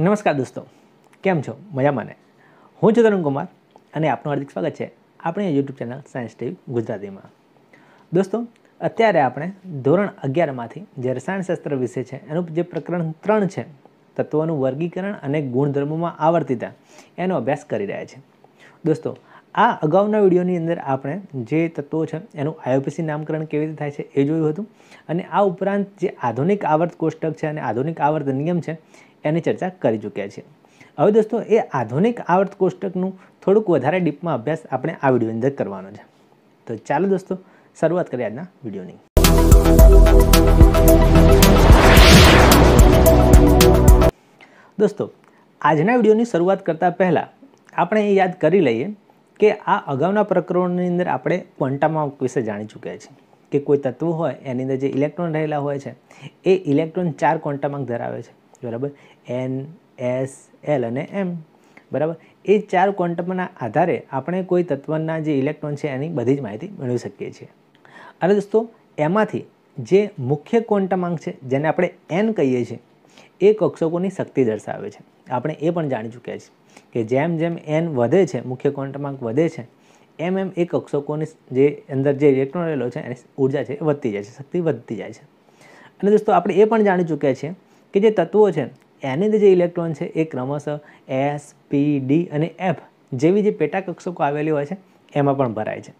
નમસ્કાર દોસ્તો કેમ છો મજામાં ને હું છું તરુણ કુમાર અને આપનું હાર્દિક સ્વાગત છે આપણી યુટ્યુબ ચેનલ સાયન્સ ટીવી ગુજરાતીમાં દોસ્તો અત્યારે આપણે ધોરણ અગિયારમાંથી જે રસાયણશાસ્ત્ર વિશે છે એનું જે પ્રકરણ ત્રણ છે તત્વોનું વર્ગીકરણ અને ગુણધર્મોમાં આવર્તિતા એનો અભ્યાસ કરી રહ્યા છે દોસ્તો આ અગાઉના વિડીયોની અંદર આપણે જે તત્વો છે એનું આઈઓપીસી નામકરણ કેવી રીતે થાય છે એ જોયું હતું અને આ ઉપરાંત જે આધુનિક આવર્ત કોષ્ટક છે અને આધુનિક આવર્ત નિયમ છે એની ચર્ચા કરી ચૂક્યા છીએ હવે દોસ્તો એ આધુનિક આવર્ત કોષ્ટકનું થોડુંક વધારે ડીપમાં અભ્યાસ આપણે આ વિડીયો અંદર કરવાનો છે તો ચાલો દોસ્તો શરૂઆત કરીએ આજના વિડીયોની દોસ્તો આજના વિડીયોની શરૂઆત કરતાં પહેલાં આપણે એ યાદ કરી લઈએ કે આ અગાઉના પ્રકરણોની અંદર આપણે ક્વોન્ટામાં વિશે જાણી ચૂક્યા છીએ કે કોઈ તત્વ હોય એની અંદર જે ઇલેક્ટ્રોન રહેલા હોય છે એ ઇલેક્ટ્રોન ચાર ક્વોન્ટામાંક ધરાવે છે બરાબર એન એસ એલ અને એમ બરાબર એ ચાર ક્વોન્ટમના આધારે આપણે કોઈ તત્વના જે ઇલેક્ટ્રોન છે એની બધી જ માહિતી મેળવી શકીએ છીએ અને દોસ્તો એમાંથી જે મુખ્ય ક્વોન્ટમાંક છે જેને આપણે એન કહીએ છીએ એ કક્ષકોની શક્તિ દર્શાવે છે આપણે એ પણ જાણી ચૂક્યા છીએ કે જેમ જેમ એન વધે છે મુખ્ય ક્વોન્ટમાંક વધે છે એમ એમ એ કક્ષકોની જે અંદર જે ઇલેક્ટ્રોન રહેલો છે એની ઉર્જા છે એ વધતી જાય છે શક્તિ વધતી જાય છે અને દોસ્તો આપણે એ પણ જાણી ચૂક્યા છીએ કે જે તત્વો છે એની અંદર જે ઇલેક્ટ્રોન છે એ ક્રમશઃ એસ પી ડી અને એફ જેવી જે પેટા કક્ષકો આવેલી હોય છે એમાં પણ ભરાય છે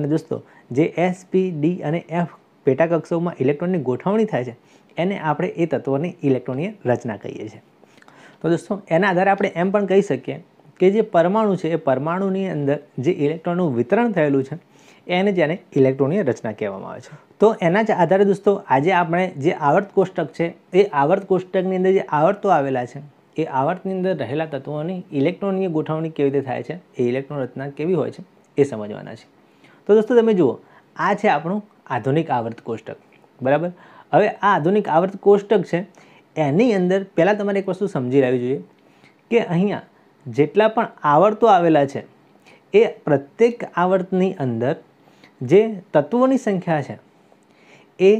અને દોસ્તો જે એસ પી ડી અને એફ પેટા કક્ષકોમાં ઇલેક્ટ્રોનની ગોઠવણી થાય છે એને આપણે એ તત્વોની ઇલેક્ટ્રોનની રચના કહીએ છીએ તો દોસ્તો એના આધારે આપણે એમ પણ કહી શકીએ કે જે પરમાણુ છે એ પરમાણુની અંદર જે ઇલેક્ટ્રોનનું વિતરણ થયેલું છે એને જેને ઇલેક્ટ્રોનની રચના કહેવામાં આવે છે તો એના જ આધારે દોસ્તો આજે આપણે જે આવર્ત કોષ્ટક છે એ આવર્ત કોષ્ટકની અંદર જે આવર્તો આવેલા છે એ આવર્તની અંદર રહેલા તત્વોની ઇલેક્ટ્રોનની ગોઠવણી કેવી રીતે થાય છે એ ઇલેક્ટ્રોન રચના કેવી હોય છે એ સમજવાના છે તો દોસ્તો તમે જુઓ આ છે આપણું આધુનિક આવર્ત કોષ્ટક બરાબર હવે આ આધુનિક આવર્ત કોષ્ટક છે એની અંદર પહેલાં તમારે એક વસ્તુ સમજી લેવી જોઈએ કે અહીંયા જેટલા પણ આવર્તો આવેલા છે એ પ્રત્યેક આવર્તની અંદર જે તત્વોની સંખ્યા છે એ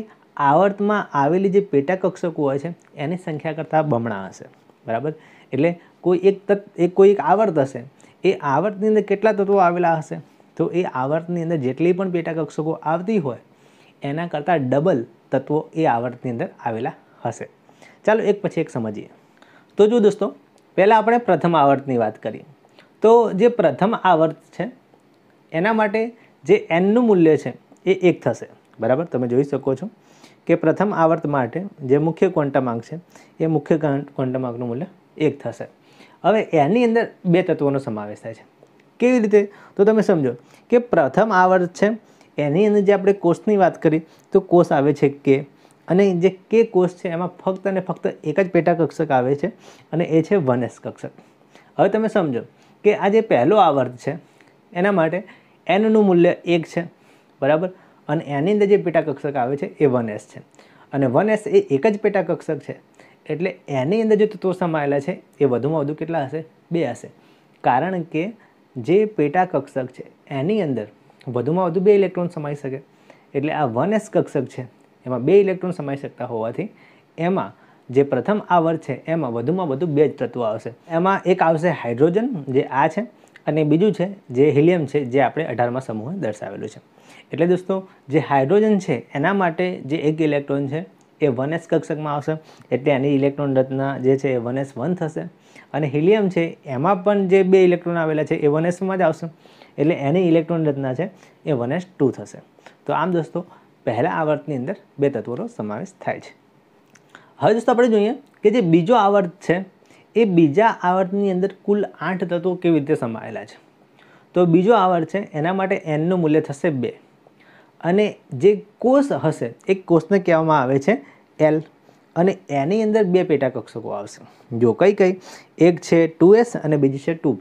આવર્તમાં આવેલી જે પેટાકક્ષકો હોય છે એની સંખ્યા કરતાં બમણા હશે બરાબર એટલે કોઈ એક તત્વ એક કોઈ એક આવર્ત હશે એ આવર્તની અંદર કેટલા તત્વો આવેલા હશે તો એ આવર્તની અંદર જેટલી પણ પેટા કક્ષકો આવતી હોય એના કરતાં ડબલ તત્વો એ આવર્તની અંદર આવેલા હશે ચાલો એક પછી એક સમજીએ તો જો દોસ્તો પહેલાં આપણે પ્રથમ આવર્તની વાત કરીએ તો જે પ્રથમ આવર્ત છે એના માટે જે એનનું મૂલ્ય છે એ એક થશે બરાબર તમે જોઈ શકો છો કે પ્રથમ આવર્ત માટે જે મુખ્ય ક્વોન્ટમ છે એ મુખ્ય ક્વોન્ટમ મૂલ્ય એક થશે હવે એની અંદર બે તત્વોનો સમાવેશ થાય છે કેવી રીતે તો તમે સમજો કે પ્રથમ આવર્ત છે એની અંદર જે આપણે કોષની વાત કરી તો કોષ આવે છે કે અને જે કે કોષ છે એમાં ફક્ત અને ફક્ત એક જ પેટા કક્ષક આવે છે અને એ છે વન એસ કક્ષક હવે તમે સમજો કે આ જે પહેલો આવર્ત છે એના માટે એનનું મૂલ્ય એક છે બરાબર અને એની અંદર જે પેટા કક્ષક આવે છે એ વન એસ છે અને વન એસ એ એક જ પેટા કક્ષક છે એટલે એની અંદર જે તત્વો સમાયેલા છે એ વધુમાં વધુ કેટલા હશે બે હશે કારણ કે જે પેટા કક્ષક છે એની અંદર વધુમાં વધુ બે ઇલેક્ટ્રોન સમાઈ શકે એટલે આ વન એસ કક્ષક છે એમાં બે ઇલેક્ટ્રોન સમાઈ શકતા હોવાથી એમાં જે પ્રથમ આવર છે એમાં વધુમાં વધુ બે જ તત્વો આવશે એમાં એક આવશે હાઇડ્રોજન જે આ છે અને બીજું છે જે હિલિયમ છે જે આપણે અઢારમાં સમૂહે દર્શાવેલું છે એટલે દોસ્તો જે હાઇડ્રોજન છે એના માટે જે એક ઇલેક્ટ્રોન છે એ વન એસ કક્ષકમાં આવશે એટલે એની ઇલેક્ટ્રોન રચના જે છે એ વન એસ વન થશે અને હિલિયમ છે એમાં પણ જે બે ઇલેક્ટ્રોન આવેલા છે એ વન એસમાં જ આવશે એટલે એની ઇલેક્ટ્રોન રચના છે એ વન એસ ટુ થશે તો આમ દોસ્તો પહેલા આવર્તની અંદર બે તત્વોનો સમાવેશ થાય છે હવે દોસ્તો આપણે જોઈએ કે જે બીજો આવર્ત છે એ બીજા આવર્તની અંદર કુલ આઠ તત્વો કેવી રીતે સમાયેલા છે તો બીજો આવર્ત છે એના માટે એનનું મૂલ્ય થશે બે અને જે કોષ હશે એ કોષને કહેવામાં આવે છે એલ અને એની અંદર બે પેટા કક્ષકો આવશે જો કઈ કઈ એક છે ટુ અને બીજી છે ટુ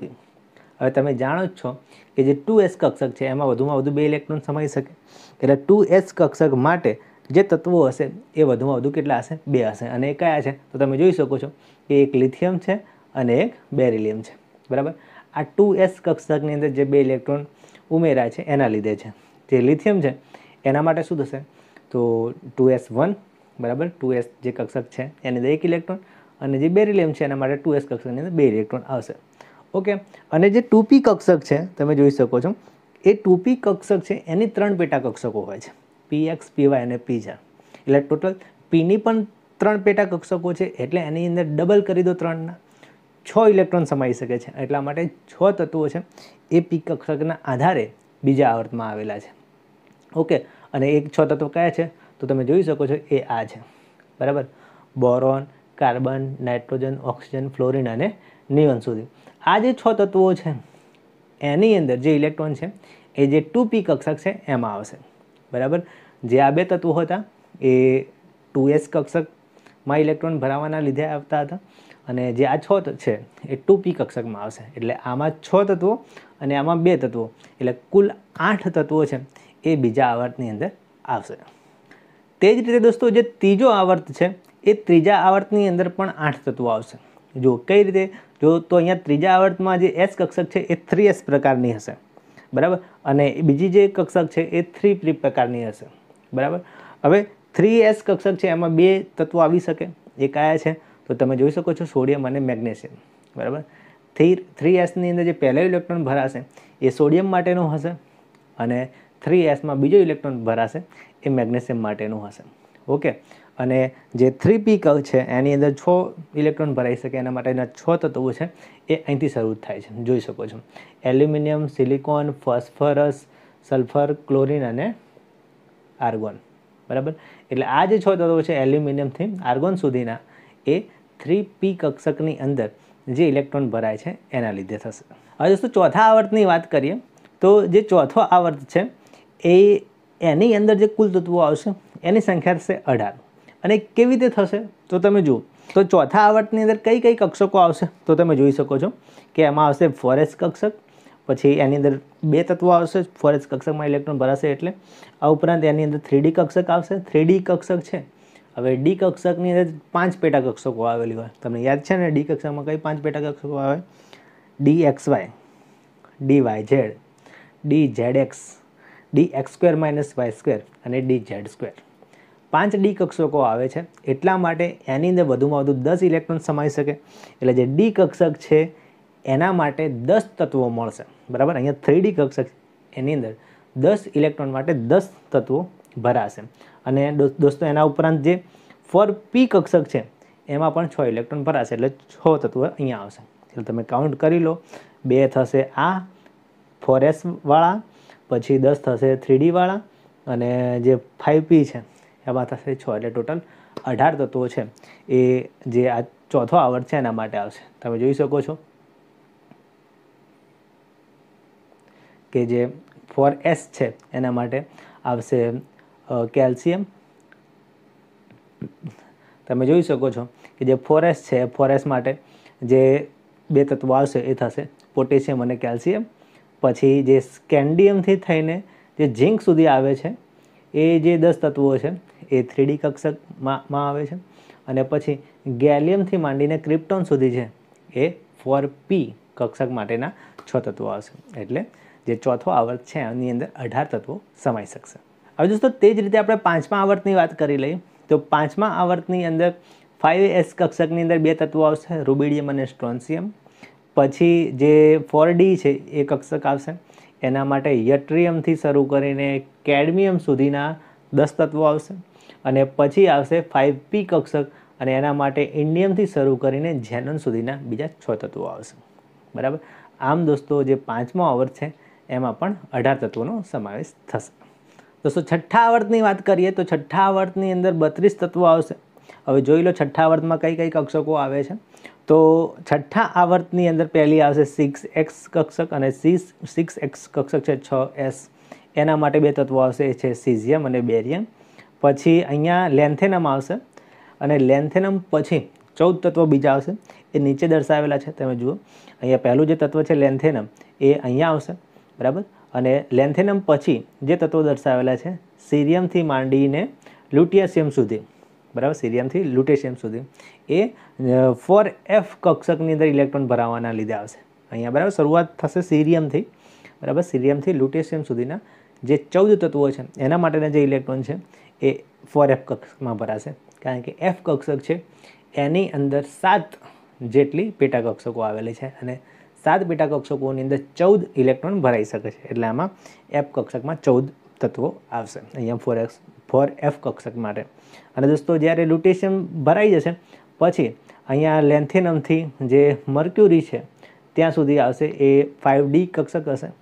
હવે તમે જાણો જ છો કે જે ટુ કક્ષક છે એમાં વધુમાં વધુ બે ઇલેક્ટ્રોન સમાઈ શકે એટલે ટુ એસ કક્ષક માટે જે તત્વો હશે એ વધુમાં વધુ કેટલા હશે બે હશે અને એ કયા છે તો તમે જોઈ શકો છો કે એક લિથિયમ છે અને એક બેરિલિયમ છે બરાબર આ ટુ એસ કક્ષકની અંદર જે બે ઇલેક્ટ્રોન ઉમેરાય છે એના લીધે છે જે લિથિયમ છે એના માટે શું થશે તો ટુ એસ વન બરાબર ટુ એસ જે કક્ષક છે એની અંદર એક ઇલેક્ટ્રોન અને જે બેરિલિયમ છે એના માટે ટુ એસ કક્ષકની અંદર બે ઇલેક્ટ્રોન આવશે ઓકે અને જે ટુ કક્ષક છે તમે જોઈ શકો છો એ ટોપી કક્ષક છે એની ત્રણ પેટા કક્ષકો હોય છે પી એક્સ પીવાય અને પી એટલે ટોટલ પીની પણ ત્રણ પેટા કક્ષકો છે એટલે એની અંદર ડબલ કરી દો ત્રણના છ ઇલેક્ટ્રોન સમાઈ શકે છે એટલા માટે છ તત્વો છે એ પી કક્ષકના આધારે બીજા આવર્તમાં આવેલા છે ઓકે અને એક છ તત્વો કયા છે તો તમે જોઈ શકો છો એ આ છે બરાબર boron carbon nitrogen oxygen fluorine અને નિયોન સુધી આ જે છ તત્વો છે એની અંદર જે ઇલેક્ટ્રોન છે એ જે ટુ પી કક્ષક છે એમાં આવશે બરાબર જે આ બે તત્વો હતા એ ટુ એસ કક્ષકમાં ઇલેક્ટ્રોન ભરાવાના લીધે આવતા હતા અને જે આ છ છે એ ટુ પી કક્ષકમાં આવશે એટલે આમાં છ તત્વો અને આમાં બે તત્વો એટલે કુલ આઠ તત્વો છે એ બીજા આવર્તની અંદર આવશે તે જ રીતે દોસ્તો જે ત્રીજો આવર્ત છે એ ત્રીજા આવર્તની અંદર પણ આઠ તત્વો આવશે જો કઈ રીતે જો તો અહીંયા ત્રીજા આવર્તમાં જે એસ કક્ષક છે એ થ્રી એસ પ્રકારની હશે બરાબર અને બીજી જે કક્ષક છે એ થ્રી પ્રી પ્રકારની હશે બરાબર હવે થ્રી એસ કક્ષક છે એમાં બે તત્વો આવી શકે એ કયા છે તો તમે જોઈ શકો છો સોડિયમ અને મેગ્નેશિયમ બરાબર થ્રી થ્રી એસની અંદર જે પહેલો ઇલેક્ટ્રોન ભરાશે એ સોડિયમ માટેનો હશે અને થ્રી એસમાં બીજો ઇલેક્ટ્રોન ભરાશે એ મેગ્નેશિયમ માટેનું હશે ઓકે અને જે થ્રી પી કવ છે એની અંદર છ ઇલેક્ટ્રોન ભરાઈ શકે એના માટેના છ તત્વો છે એ અહીંથી શરૂ થાય છે જોઈ શકો છો aluminium silicon phosphorus sulphur chlorine અને આર્ગોન બરાબર એટલે આ જે છ તત્વો છે એલ્યુમિનિયમથી આર્ગોન સુધીના એ થ્રી પી કક્ષકની અંદર જે ઇલેક્ટ્રોન ભરાય છે એના લીધે થશે હવે દોસ્તો ચોથા આવર્તની વાત કરીએ તો જે ચોથો આવર્ત છે એ એની અંદર જે કુલ તત્વો આવશે એની સંખ્યા થશે અઢાર અને કેવી રીતે થશે તો તમે જુઓ તો ચોથા આવર્તની અંદર કઈ કઈ કક્ષકો આવશે તો તમે જોઈ શકો છો કે એમાં આવશે ફોરેસ્ટ કક્ષક પછી એની અંદર બે તત્વો આવશે ફોરેસ્ટ કક્ષકમાં ઇલેક્ટ્રોન ભરાશે એટલે આ ઉપરાંત એની અંદર થ્રીડી કક્ષક આવશે થ્રીડી કક્ષક છે હવે ડી કક્ષકની અંદર પાંચ પેટા કક્ષકો આવેલી હોય તમને યાદ છે ને ડી કક્ષકમાં કઈ પાંચ પેટા કક્ષકો આવે D X Y D Y Z D Z X D X square minus Y square અને ડી જેડ સ્ક્વેર પાંચ ડી કક્ષકો આવે છે એટલા માટે એની અંદર વધુમાં વધુ દસ ઇલેક્ટ્રોન સમાઈ શકે એટલે જે ડી કક્ષક છે એના માટે દસ તત્વો મળશે બરાબર અહીંયા થ્રી ડી કક્ષક એની અંદર દસ ઇલેક્ટ્રોન માટે દસ તત્વો ભરાશે અને દોસ્તો એના ઉપરાંત જે ફોર પી કક્ષક છે એમાં પણ છ ઇલેક્ટ્રોન ભરાશે એટલે છ તત્વો અહીંયા આવશે એટલે તમે કાઉન્ટ કરી લો બે થશે આ ફોર વાળા પછી દસ થશે થ્રી વાળા અને જે ફાઇવ પી છે આ થશે છ એટલે ટોટલ અઢાર તત્વો છે એ જે આ ચોથો આવર્ત છે એના માટે આવશે તમે જોઈ શકો છો કે જે ફોર એસ છે એના માટે આવશે કેલ્શિયમ તમે જોઈ શકો છો કે જે ફોરેસ છે ફોરેસ માટે જે બે તત્વો આવશે એ થશે પોટેશિયમ અને કેલ્શિયમ પછી જે સ્કેન્ડિયમથી થઈને જે ઝિંક સુધી આવે છે એ જે દસ તત્વો છે એ થ્રીડી કક્ષકમાં આવે છે અને પછી ગેલિયમથી માંડીને ક્રિપ્ટોન સુધી છે એ ફોર પી કક્ષક માટેના છ તત્વો આવશે એટલે જે ચોથો આવર્ત છે એની અંદર અઢાર તત્વો સમાઈ શકશે હવે દોસ્તો તે જ રીતે આપણે પાંચમા આવર્તની વાત કરી લઈએ તો પાંચમા આવર્તની અંદર ફાઇવ એસ કક્ષકની અંદર બે તત્વો આવશે રૂબિડિયમ અને સ્ટ્રોન્સિયમ પછી જે ફોર ડી છે એ કક્ષક આવશે એના માટે યટ્રિયમથી શરૂ કરીને કેડમિયમ સુધીના દસ તત્વો આવશે અને પછી આવશે ફાઇવ પી કક્ષક અને એના માટે ઇન્ડિયમથી શરૂ કરીને જેનન સુધીના બીજા છ તત્વો આવશે બરાબર આમ દોસ્તો જે પાંચમો આવર્ત છે એમાં પણ અઢાર તત્વોનો સમાવેશ થશે દોસ્તો છઠ્ઠા આવર્તની વાત કરીએ તો છઠ્ઠા આવર્તની અંદર બત્રીસ તત્વો આવશે હવે જોઈ લો છઠ્ઠા આવર્તમાં કઈ કઈ કક્ષકો આવે છે તો છઠ્ઠા આવર્તની અંદર પહેલી આવશે સિક્સ એક્સ કક્ષક અને સિક્સ સિક્સ એક્સ કક્ષક છે છ એસ એના માટે બે તત્વો આવશે એ છે સિઝિયમ અને બેરિયમ પછી અહીંયા લેન્થેનમ આવશે અને લેન્થેનમ પછી ચૌદ તત્વો બીજા આવશે એ નીચે દર્શાવેલા છે તમે જુઓ અહીંયા પહેલું જે તત્વ છે લેન્થેનમ એ અહીંયા આવશે બરાબર અને લેન્થેનમ પછી જે તત્વો દર્શાવેલા છે સિરિયમથી માંડીને લ્યુટિયસિયમ સુધી બરાબર સિરિયમથી લુટેશિયમ સુધી એ ફોર એફ કક્ષકની અંદર ઇલેક્ટ્રોન ભરાવવાના લીધે આવશે અહીંયા બરાબર શરૂઆત થશે સિરિયમથી બરાબર સિરિયમથી લુટેશિયમ સુધીના જે ચૌદ તત્વો છે એના માટેના જે ઇલેક્ટ્રોન છે એ ફોર એફ કક્ષકમાં ભરાશે કારણ કે એફ કક્ષક છે એની અંદર સાત જેટલી પેટા કક્ષકો આવેલી છે અને સાત પેટા કક્ષકોની અંદર ચૌદ ઇલેક્ટ્રોન ભરાઈ શકે છે એટલે આમાં એફ કક્ષકમાં ચૌદ તત્વો આવશે અહીંયા ફોર એક્સ ફોર એફ કક્ષક માટે અને દોસ્તો જ્યારે લ્યુટેશિયમ ભરાઈ જશે પછી અહીંયા લેન્થેનમથી જે મર્ક્યુરી છે ત્યાં સુધી આવશે એ ફાઇવ ડી કક્ષક હશે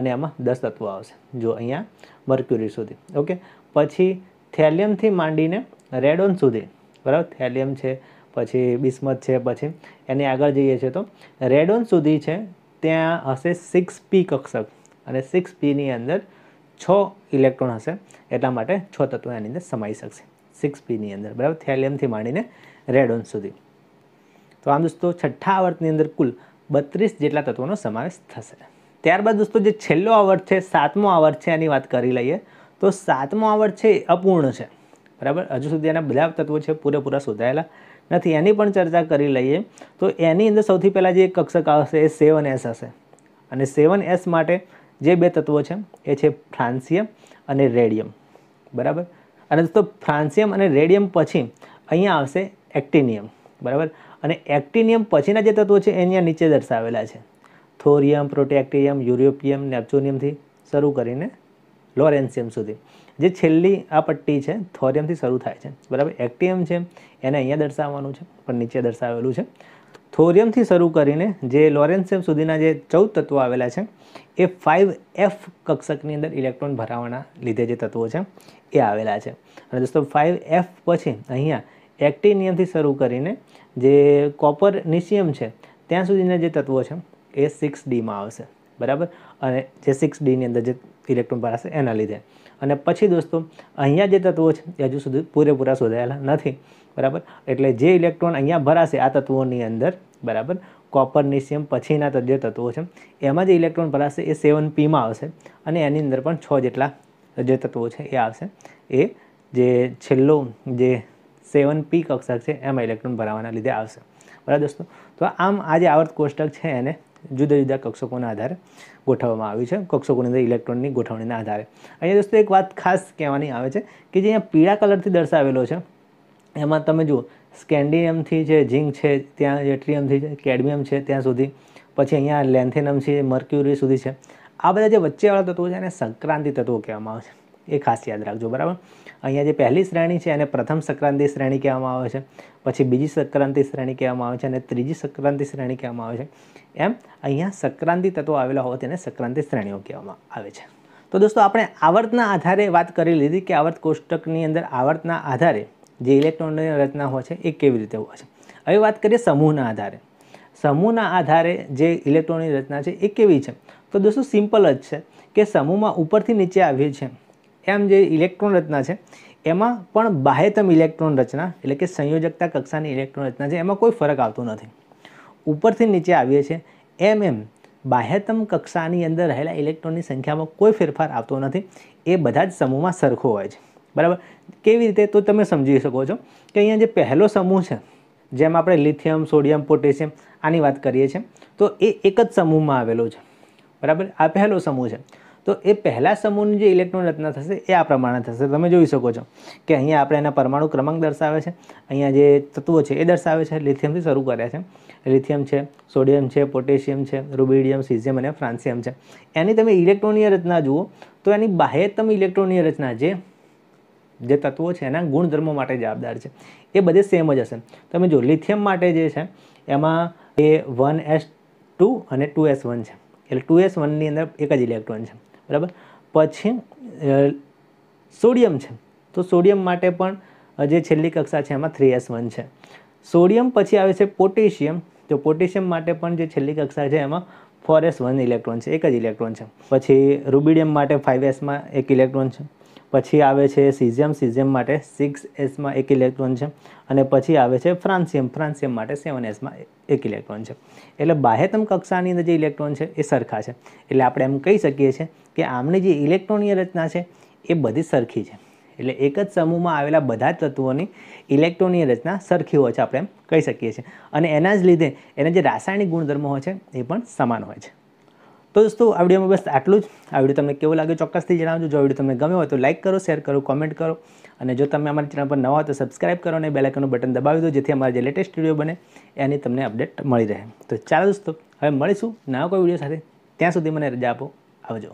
અને આમાં દસ તત્વો આવશે જો અહીંયા મર્ક્યુરી સુધી ઓકે પછી થેલિયમથી માંડીને રેડોન સુધી બરાબર થેલિયમ છે પછી બિસ્મત છે પછી એની આગળ જઈએ છીએ તો રેડોન સુધી છે ત્યાં હશે સિક્સ પી કક્ષક અને સિક્સ પીની અંદર છ ઇલેક્ટ્રોન હશે એટલા માટે છ તત્વો એની અંદર સમાઈ શકશે સિક્સ પીની અંદર બરાબર થેલિયમથી માંડીને રેડોન સુધી તો આમ દોસ્તો છઠ્ઠા આવર્તની અંદર કુલ બત્રીસ જેટલા તત્વોનો સમાવેશ થશે ત્યારબાદ દોસ્તો જે છેલ્લો આવર્ત છે સાતમો આવર્ત છે એની વાત કરી લઈએ તો સાતમો આવડ છે અપૂર્ણ છે બરાબર હજુ સુધી એના બધા તત્વો છે પૂરેપૂરા શોધાયેલા નથી એની પણ ચર્ચા કરી લઈએ તો એની અંદર સૌથી પહેલાં જે કક્ષક આવશે એ સેવન એસ હશે અને સેવન એસ માટે જે બે તત્વો છે એ છે ફ્રાન્સિયમ અને રેડિયમ બરાબર અને દોસ્તો ફ્રાન્સિયમ અને રેડિયમ પછી અહીંયા આવશે એક્ટિનિયમ બરાબર અને એક્ટિનિયમ પછીના જે તત્વો છે એ અહીંયા નીચે દર્શાવેલા છે થોરિયમ પ્રોટેક્ટિયમ યુરોપિયમ નેપ્ચોનિયમથી શરૂ કરીને લોરેન્સિયમ સુધી જે છેલ્લી આ પટ્ટી છે થોરિયમથી શરૂ થાય છે બરાબર એક્ટિયમ છે એને અહીંયા દર્શાવવાનું છે પણ નીચે દર્શાવેલું છે થોરિયમથી શરૂ કરીને જે લોરેન્સિયમ સુધીના જે ચૌદ તત્વો આવેલા છે એ ફાઇવ એફ કક્ષકની અંદર ઇલેક્ટ્રોન ભરાવાના લીધે જે તત્વો છે એ આવેલા છે અને દોસ્તો ફાઇવ એફ પછી અહીંયા એક્ટિનિયમથી શરૂ કરીને જે કોપર નિશિયમ છે ત્યાં સુધીના જે તત્વો છે એ સિક્સ ડીમાં આવશે બરાબર અને જે સિક્સ ડીની અંદર જે ઇલેક્ટ્રોન પર હશે એના લીધે અને પછી દોસ્તો અહીંયા જે તત્વો છે એ હજુ સુધી પૂરેપૂરા શોધાયેલા નથી બરાબર એટલે જે ઇલેક્ટ્રોન અહીંયા ભરાશે આ તત્વોની અંદર બરાબર કોપર નિશિયમ પછીના જે તત્વો છે એમાં જે ઇલેક્ટ્રોન ભરાશે એ સેવન પીમાં આવશે અને એની અંદર પણ છ જેટલા જે તત્વો છે એ આવશે એ જે છેલ્લો જે સેવન પી કક્ષક છે એમાં ઇલેક્ટ્રોન ભરાવાના લીધે આવશે બરાબર દોસ્તો તો આમ આ જે આવર્ત કોષ્ટક છે એને જુદા જુદા કક્ષકોના આધારે ગોઠવવામાં આવ્યું છે કક્ષકોની અંદર ઇલેક્ટ્રોનની ગોઠવણીના આધારે અહીંયા દોસ્તો એક વાત ખાસ કહેવાની આવે છે કે જે અહીંયા પીળા કલરથી દર્શાવેલો છે એમાં તમે જુઓ સ્કેન્ડિયમથી જે ઝીંક છે ત્યાં એટ્રિયમથી છે કેડમિયમ છે ત્યાં સુધી પછી અહીંયા લેન્થેનમ છે મર્ક્યુરી સુધી છે આ બધા જે વચ્ચેવાળા તત્વો છે એને સંક્રાંતિ તત્વો કહેવામાં આવે છે એ ખાસ યાદ રાખજો બરાબર અહીંયા જે પહેલી શ્રેણી છે એને પ્રથમ સંક્રાંતિ શ્રેણી કહેવામાં આવે છે પછી બીજી સંક્રાંતિ શ્રેણી કહેવામાં આવે છે અને ત્રીજી સંક્રાંતિ શ્રેણી કહેવામાં આવે છે એમ અહીંયા સંક્રાંતિ તત્વો આવેલા હોય તેને સંક્રાંતિ શ્રેણીઓ કહેવામાં આવે છે તો દોસ્તો આપણે આવર્તના આધારે વાત કરી લીધી કે આવર્ત કોષ્ટકની અંદર આવર્તના આધારે જે ઇલેક્ટ્રોનની રચના હોય છે એ કેવી રીતે હોય છે હવે વાત કરીએ સમૂહના આધારે સમૂહના આધારે જે ઇલેક્ટ્રોનની રચના છે એ કેવી છે તો દોસ્તો સિમ્પલ જ છે કે સમૂહમાં ઉપરથી નીચે આવ્યું છે એમ જે ઇલેક્ટ્રોન રચના છે એમાં પણ બાહ્યતમ ઇલેક્ટ્રોન રચના એટલે કે સંયોજકતા કક્ષાની ઇલેક્ટ્રોન રચના છે એમાં કોઈ ફરક આવતો નથી ઉપરથી નીચે આવીએ છીએ એમ એમ બાહ્યતમ કક્ષાની અંદર રહેલા ઇલેક્ટ્રોનની સંખ્યામાં કોઈ ફેરફાર આવતો નથી એ બધા જ સમૂહમાં સરખો હોય છે બરાબર કેવી રીતે તો તમે સમજી શકો છો કે અહીંયા જે પહેલો સમૂહ છે જેમ આપણે લિથિયમ સોડિયમ પોટેશિયમ આની વાત કરીએ છીએ તો એ એક જ સમૂહમાં આવેલો છે બરાબર આ પહેલો સમૂહ છે તો એ પહેલા સમૂહનું જે ઇલેક્ટ્રોન રચના થશે એ આ પ્રમાણે થશે તમે જોઈ શકો છો કે અહીંયા આપણે એના પરમાણુ ક્રમાંક દર્શાવે છે અહીંયા જે તત્વો છે એ દર્શાવે છે લિથિયમથી શરૂ કર્યા છે લિથિયમ છે સોડિયમ છે પોટેશિયમ છે રુબિડિયમ સિઝિયમ અને ફ્રાન્સિયમ છે એની તમે ઇલેક્ટ્રોનીય રચના જુઓ તો એની બાહ્યતમ ઇલેક્ટ્રોનીય રચના જે જે તત્વો છે એના ગુણધર્મો માટે જવાબદાર છે એ બધે સેમ જ હશે તમે જો લિથિયમ માટે જે છે એમાં એ વન એસ ટુ અને ટુ એસ વન છે એટલે ટુ એસ વનની અંદર એક જ ઇલેક્ટ્રોન છે बराबर પછી સોડિયમ છે તો સોડિયમ માટે પણ જે છેલ્લી કક્ષા છે એમાં 3s1 છે સોડિયમ પછી આવે છે પોટેશિયમ તો પોટેશિયમ માટે પણ જે છેલ્લી કક્ષા છે એમાં 4s1 ઇલેક્ટ્રોન છે એક જ ઇલેક્ટ્રોન છે પછી રુબિડિયમ માટે 5s માં એક ઇલેક્ટ્રોન છે પછી આવે છે સિઝિયમ સિઝિયમ માટે સિક્સ એસમાં એક ઇલેક્ટ્રોન છે અને પછી આવે છે ફ્રાન્સિયમ ફ્રાન્સિયમ માટે સેવન એસમાં એક ઇલેક્ટ્રોન છે એટલે બાહ્યતમ કક્ષાની અંદર જે ઇલેક્ટ્રોન છે એ સરખા છે એટલે આપણે એમ કહી શકીએ છીએ કે આમની જે ઇલેક્ટ્રોનીય રચના છે એ બધી સરખી છે એટલે એક જ સમૂહમાં આવેલા બધા જ તત્વોની ઇલેક્ટ્રોનીય રચના સરખી હોય છે આપણે એમ કહી શકીએ છીએ અને એના જ લીધે એના જે રાસાયણિક ગુણધર્મો હોય છે એ પણ સમાન હોય છે તો દોસ્તો આ વિડીયોમાં બસ આટલું જ આ વિડીયો તમને કેવો લાગે ચોક્કસથી જણાવજો જો વિડીયો તમને ગમ્યો હોય તો લાઇક કરો શેર કરો કોમેન્ટ કરો અને જો તમે અમારી ચેનલ પર નવા હો તો સબસ્ક્રાઇબ કરો અને બેલાઇકનનું બટન દબાવી દો જેથી અમારા જે લેટેસ્ટ વિડીયો બને એની તમને અપડેટ મળી રહે તો ચાલો દોસ્તો હવે મળીશું નવા કોઈ વિડીયો સાથે ત્યાં સુધી મને રજા આપો આવજો